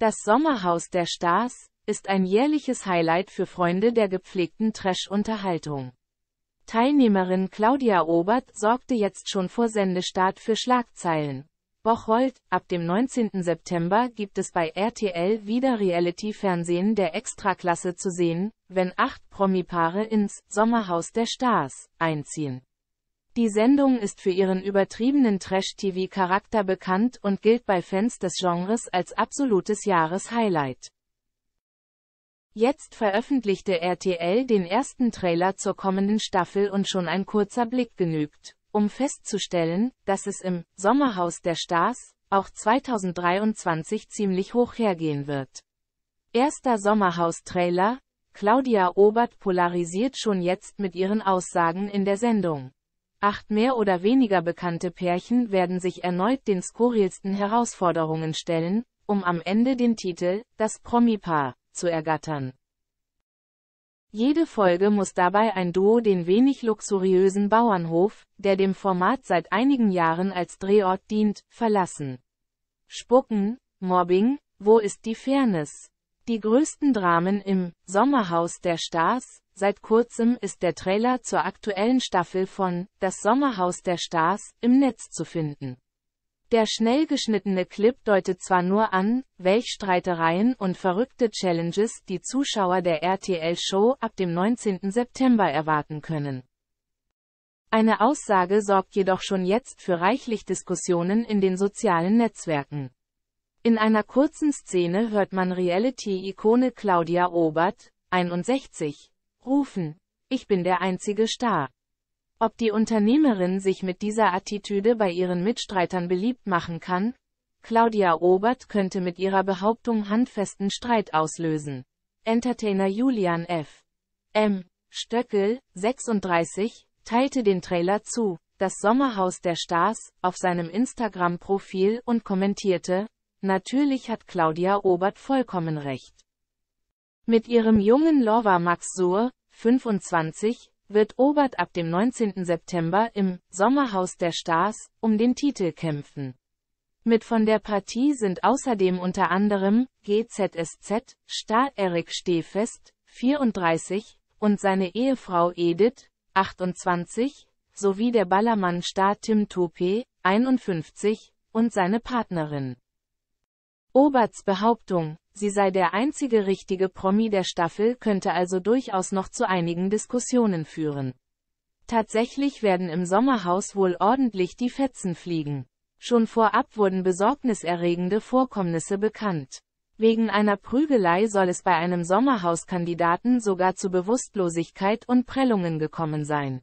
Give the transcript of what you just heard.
Das Sommerhaus der Stars ist ein jährliches Highlight für Freunde der gepflegten Trash-Unterhaltung. Teilnehmerin Claudia Obert sorgte jetzt schon vor Sendestart für Schlagzeilen. Bocholt, ab dem 19. September gibt es bei RTL wieder Reality-Fernsehen der Extraklasse zu sehen, wenn acht Promi-Paare ins Sommerhaus der Stars einziehen. Die Sendung ist für ihren übertriebenen Trash-TV-Charakter bekannt und gilt bei Fans des Genres als absolutes Jahreshighlight. Jetzt veröffentlichte RTL den ersten Trailer zur kommenden Staffel und schon ein kurzer Blick genügt, um festzustellen, dass es im Sommerhaus der Stars auch 2023 ziemlich hoch hergehen wird. Erster Sommerhaus-Trailer, Claudia Obert polarisiert schon jetzt mit ihren Aussagen in der Sendung. Acht mehr oder weniger bekannte Pärchen werden sich erneut den skurrilsten Herausforderungen stellen, um am Ende den Titel, das Promi-Paar, zu ergattern. Jede Folge muss dabei ein Duo den wenig luxuriösen Bauernhof, der dem Format seit einigen Jahren als Drehort dient, verlassen. Spucken, Mobbing, wo ist die Fairness? Die größten Dramen im Sommerhaus der Stars, seit kurzem ist der Trailer zur aktuellen Staffel von Das Sommerhaus der Stars im Netz zu finden. Der schnell geschnittene Clip deutet zwar nur an, welch Streitereien und verrückte Challenges die Zuschauer der RTL-Show ab dem 19. September erwarten können. Eine Aussage sorgt jedoch schon jetzt für reichlich Diskussionen in den sozialen Netzwerken. In einer kurzen Szene hört man Reality-Ikone Claudia Obert, 61, rufen, ich bin der einzige Star. Ob die Unternehmerin sich mit dieser Attitüde bei ihren Mitstreitern beliebt machen kann? Claudia Obert könnte mit ihrer Behauptung handfesten Streit auslösen. Entertainer Julian F. M. Stöckel, 36, teilte den Trailer zu, das Sommerhaus der Stars, auf seinem Instagram-Profil und kommentierte, Natürlich hat Claudia Obert vollkommen recht. Mit ihrem jungen Max Suhr, 25, wird Obert ab dem 19. September im Sommerhaus der Stars um den Titel kämpfen. Mit von der Partie sind außerdem unter anderem GZSZ Star Erik Stehfest, 34, und seine Ehefrau Edith, 28, sowie der Ballermann-Star Tim Tope, 51, und seine Partnerin. Oberts Behauptung, sie sei der einzige richtige Promi der Staffel, könnte also durchaus noch zu einigen Diskussionen führen. Tatsächlich werden im Sommerhaus wohl ordentlich die Fetzen fliegen. Schon vorab wurden besorgniserregende Vorkommnisse bekannt. Wegen einer Prügelei soll es bei einem Sommerhauskandidaten sogar zu Bewusstlosigkeit und Prellungen gekommen sein.